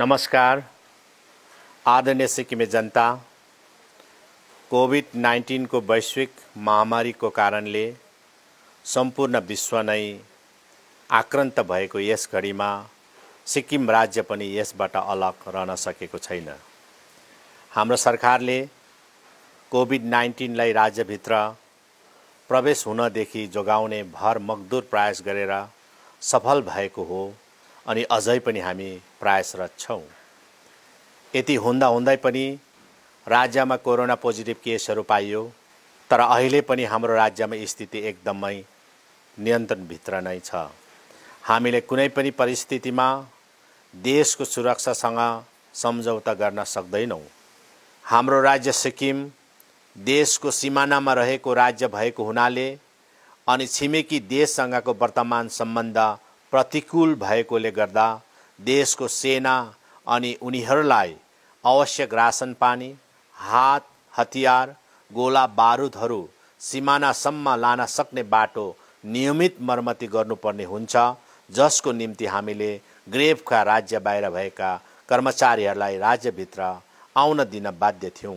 नमस्कार आदरणीय सिक्किमे जनता कोभिड नाइन्टिनको वैश्विक महामारीको कारणले सम्पूर्ण विश्व नै आक्रान्त भएको यस घडीमा सिक्किम राज्य पनि यसबाट अलग रहन सकेको छैन हाम्रो सरकारले कोभिड नाइन्टिनलाई राज्यभित्र प्रवेश हुनदेखि जोगाउने भर मकदुर प्रयास गरेर सफल भएको हो अनि अझै पनि हामी प्रयासरत छौँ यति हुँदा हुँदै पनि राज्यमा कोरोना पोजिटिभ केसहरू पाइयो तर अहिले पनि हाम्रो राज्यमा स्थिति एकदमै नियन्त्रणभित्र नै छ हामीले कुनै पनि परिस्थितिमा देशको सुरक्षासँग सम्झौता गर्न सक्दैनौँ हाम्रो राज्य सिक्किम देशको सिमानामा रहेको राज्य भएको हुनाले अनि छिमेकी देशसँगको वर्तमान सम्बन्ध प्रतिकूल भएकोले गर्दा देशको सेना अनि उनीहरूलाई आवश्यक रासन पानी हात हतियार गोला बारुदहरू सिमानासम्म लान सक्ने बाटो नियमित मर्मती गर्नुपर्ने हुन्छ जसको निम्ति हामीले ग्रेफका राज्य बाहिर भएका कर्मचारीहरूलाई राज्यभित्र आउन दिन बाध्य थियौँ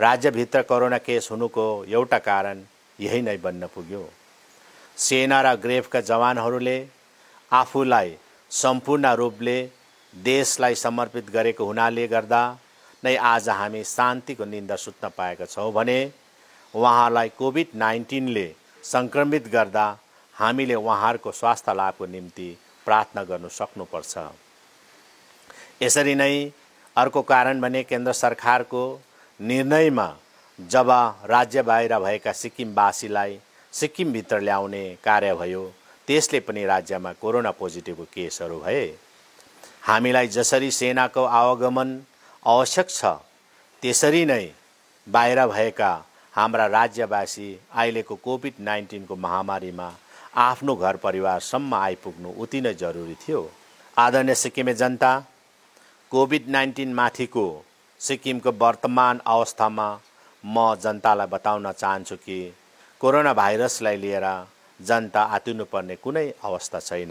राज्यभित्र कोरोना केस हुनुको एउटा कारण यही नै बन्न पुग्यो सेना र ग्रेफका जवानहरूले आफूलाई सम्पूर्ण रूपले देशलाई समर्पित गरेको हुनाले गर्दा नै आज हामी शान्तिको निन्दा सुत्न पाएका छौँ भने उहाँलाई कोभिड नाइन्टिनले सङ्क्रमित गर्दा हामीले उहाँहरूको स्वास्थ्य लाभको निम्ति प्रार्थना गर्नु सक्नुपर्छ यसरी नै अर्को कारण भने केन्द्र सरकारको निर्णयमा जब राज्य बाहिर भएका सिक्किमवासीलाई सिक्किमभित्र ल्याउने कार्य भयो त्यसले पनि राज्यमा कोरोना पोजिटिभको केसहरू भए हामीलाई जसरी सेनाको आवागमन आवश्यक छ त्यसरी नै बाहिर भएका हाम्रा राज्यवासी अहिलेको कोभिड नाइन्टिनको महामारीमा आफ्नो घर परिवारसम्म आइपुग्नु उति नै जरुरी थियो आदरणीय सिक्किमे जनता कोभिड नाइन्टिनमाथिको सिक्किमको वर्तमान अवस्थामा म जनतालाई बताउन चाहन्छु कि कोरोना भाइरसलाई लिएर जनता आतिनुपर्ने कुनै अवस्था छैन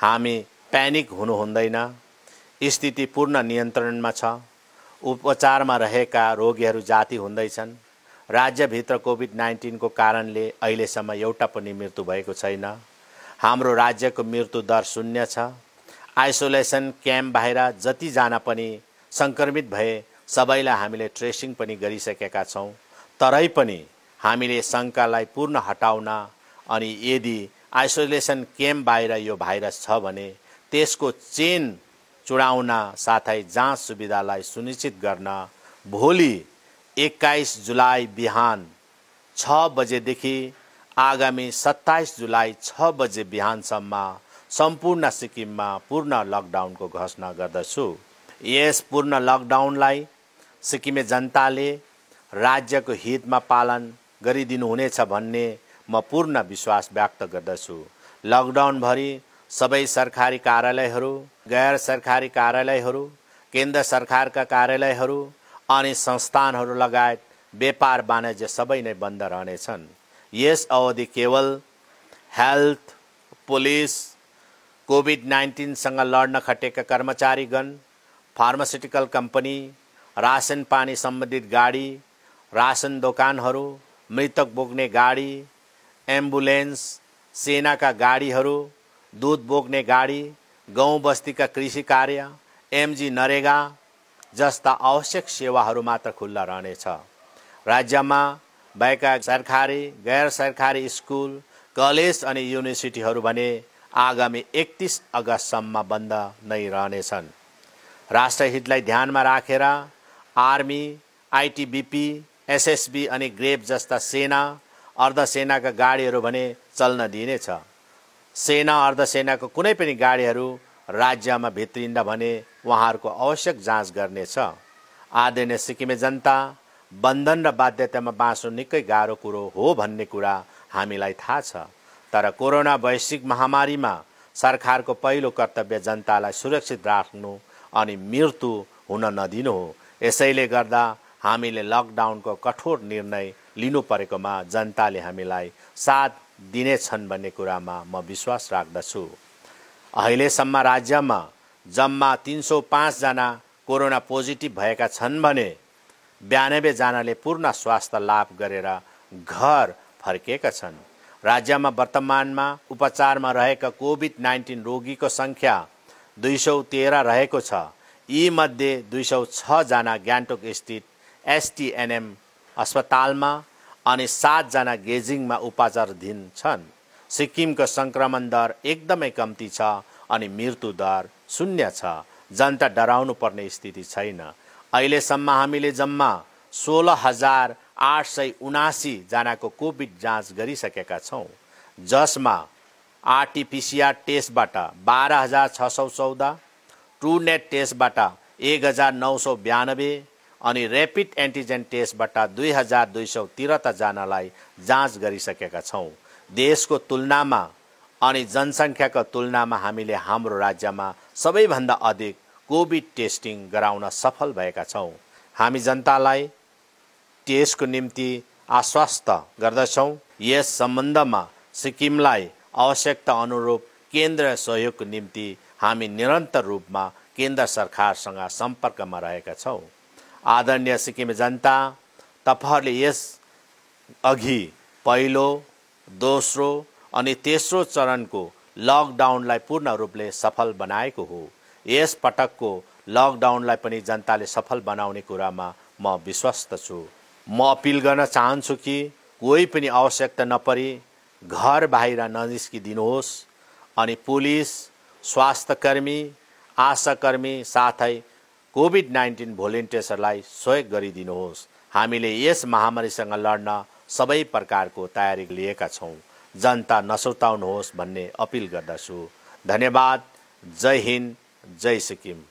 हामी प्यानिक हुनु हुँदैन स्थिति पूर्ण नियन्त्रणमा छ उपचारमा रहेका रोगीहरू जाति हुँदैछन् राज्यभित्र कोभिड नाइन्टिनको कारणले अहिलेसम्म एउटा पनि मृत्यु भएको छैन हाम्रो राज्यको मृत्यु दर शून्य छ आइसोलेसन क्याम्प बाहिर जतिजना पनि सङ्क्रमित भए सबैलाई हामीले ट्रेसिङ पनि गरिसकेका छौँ तरै पनि हामीले शङ्कालाई पूर्ण हटाउन अनि यदि आइसोलेसन क्याम्प बाहिर यो भाइरस छ भने त्यसको चेन चुडाउन साथै जाँच सुविधालाई सुनिश्चित गर्न भोलि एक्काइस जुलाई बिहान छ बजेदेखि आगामी सत्ताइस जुलाई छ बजे बिहानसम्म सम्पूर्ण सिक्किममा पूर्ण लकडाउनको घोषणा गर्दछु यस पूर्ण लकडाउनलाई सिक्किमे जनताले राज्यको हितमा पालन गरिदिनुहुनेछ भन्ने म पूर्ण विश्वास व्यक्त गर्दछु लकडाउनभरि सबै सरकारी कार्यालयहरू गैर सरकारी कार्यालयहरू केन्द्र सरकारका कार्यालयहरू अनि संस्थानहरू लगायत व्यापार वाणिज्य सबै नै बन्द रहनेछन् यस अवधि केवल हेल्थ पुलिस कोभिड नाइन्टिनसँग लड्न खटेका कर्मचारीगण फार्मास्युटिकल कम्पनी रासन पानी सम्बन्धित गाडी रासन दोकानहरू मृतक बोक्ने गाडी एम्बुलेन्स सेनाका गाडीहरू दुध बोक्ने गाडी गाउँ बस्तीका कृषि कार्य एमजी नरेगा जस्ता आवश्यक सेवाहरू मात्र खुल्ला रहनेछ राज्यमा भएका सरकारी गैर सरकारी स्कुल कलेज अनि युनिभर्सिटीहरू भने आगामी एकतिस अगस्तसम्म बन्द नै रहनेछन् राष्ट्रहितलाई ध्यानमा राखेर आर्मी आइटिबिपी एसएसबी अनि ग्रेप जस्ता सेना अर्धसेनाका गाडीहरू भने चल्न छ सेना अर्धसेनाको कुनै पनि गाडीहरू राज्यमा भित्रिँदा भने उहाँहरूको आवश्यक जाँच गर्नेछ आदरणीय सिक्किमे जनता बन्धन र बाध्यतामा बाँच्नु निकै गाह्रो कुरो हो भन्ने कुरा हामीलाई थाहा छ तर कोरोना वैश्विक महामारीमा सरकारको पहिलो कर्तव्य जनतालाई सुरक्षित राख्नु अनि मृत्यु हुन नदिनु हो यसैले गर्दा हामीले लकडाउनको कठोर निर्णय लिनु परेकोमा जनताले हामीलाई साथ दिनेछन् भन्ने कुरामा म विश्वास राख्दछु अहिलेसम्म राज्यमा जम्मा तिन सौ पाँचजना कोरोना पोजिटिभ भएका छन् भने बयानब्बेजनाले पूर्ण स्वास्थ्य लाभ गरेर घर फर्किएका छन् राज्यमा वर्तमानमा उपचारमा रहेका कोभिड नाइन्टिन रोगीको सङ्ख्या दुई सौ तेह्र रहेको छ यीमध्ये दुई सौ छजना गान्तोक स्थित एसटिएनएम अस्पतालमा अनि सातजना गेजिङमा उपचाराधीन छन् सिक्किमको सङ्क्रमण दर एकदमै कम्ती छ अनि मृत्यु दर शून्य छ जनता डराउनु पर्ने स्थिति छैन अहिलेसम्म हामीले जम्मा सोह्र हजार आठ सय उनासीजनाको कोभिड जाँच गरिसकेका छौँ जसमा आरटिपिसिआर टेस्टबाट बाह्र हजार छ सौ चौध नेट टेस्टबाट एक हजार नौ सौ बयानब्बे अनि ऱ्यापिड एन्टिजेन टेस्टबाट दुई हजार दुई सौ त्रिहत्तरजनालाई जनालाई जाँच गरिसकेका छौँ देशको तुलनामा अनि जनसङ्ख्याको तुलनामा हामीले हाम्रो राज्यमा सबैभन्दा अधिक कोभिड टेस्टिङ गराउन सफल भएका छौँ हामी जनतालाई टेस्टको निम्ति आश्वस्त गर्दछौँ यस सम्बन्धमा सिक्किमलाई आवश्यकता अनुरूप केन्द्र सहयोगको निम्ति हामी निरन्तर रूपमा केन्द्र सरकारसँग सम्पर्कमा रहेका छौँ आदरणीय सिक्किमे जनता तपाईँहरूले यस अघि पहिलो दोस्रो अनि तेस्रो चरणको लकडाउनलाई पूर्ण रूपले सफल बनाएको हो यस पटकको लकडाउनलाई पनि जनताले सफल बनाउने कुरामा म विश्वस्त छु म अपिल गर्न चाहन्छु कि कोही पनि आवश्यकता नपरी घर बाहिर ननिस्किदिनुहोस् अनि पुलिस स्वास्थ्यकर्मी आशाकर्मी साथै कोभिड नाइन्टिन भोलिन्टियर्सहरूलाई सहयोग गरिदिनुहोस् हामीले यस महामारीसँग लड्न सबै प्रकारको तयारी लिएका छौँ जनता नसुर्ताउनुहोस् भन्ने अपिल गर्दछु धन्यवाद जय हिन्द जय सिक्किम